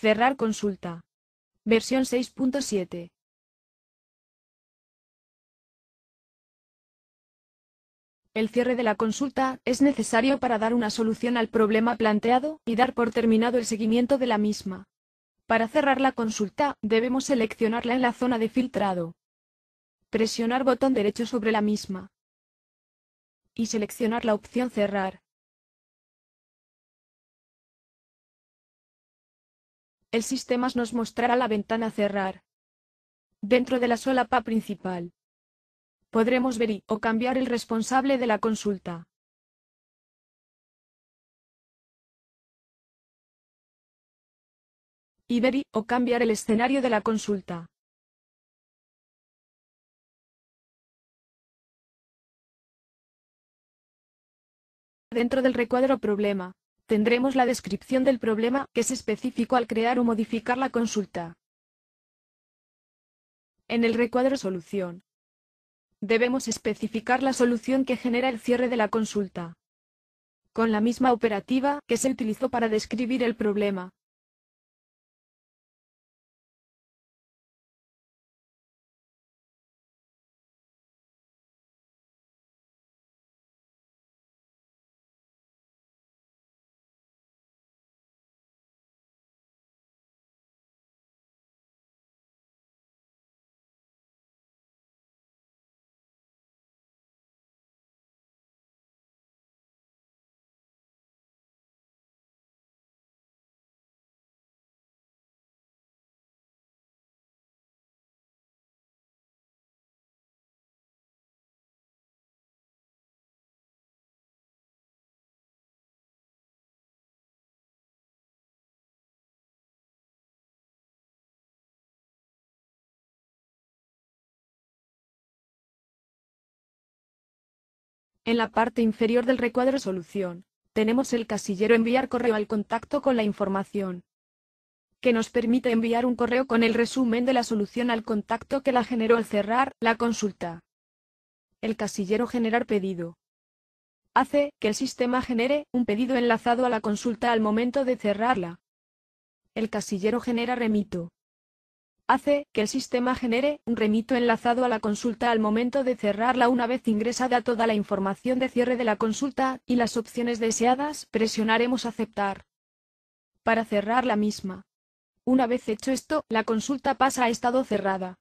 Cerrar consulta. Versión 6.7. El cierre de la consulta es necesario para dar una solución al problema planteado y dar por terminado el seguimiento de la misma. Para cerrar la consulta, debemos seleccionarla en la zona de filtrado. Presionar botón derecho sobre la misma. Y seleccionar la opción Cerrar. el sistema nos mostrará la ventana cerrar. Dentro de la solapa principal. Podremos ver y, o cambiar el responsable de la consulta. Y ver y, o cambiar el escenario de la consulta. Dentro del recuadro problema, tendremos la descripción del problema, que es específico al crear o modificar la consulta. En el recuadro Solución, debemos especificar la solución que genera el cierre de la consulta. Con la misma operativa que se utilizó para describir el problema, En la parte inferior del recuadro Solución, tenemos el casillero Enviar correo al contacto con la información, que nos permite enviar un correo con el resumen de la solución al contacto que la generó al cerrar la consulta. El casillero Generar pedido hace que el sistema genere un pedido enlazado a la consulta al momento de cerrarla. El casillero Genera remito hace que el sistema genere un remito enlazado a la consulta al momento de cerrarla una vez ingresada toda la información de cierre de la consulta y las opciones deseadas, presionaremos aceptar para cerrar la misma. Una vez hecho esto, la consulta pasa a estado cerrada.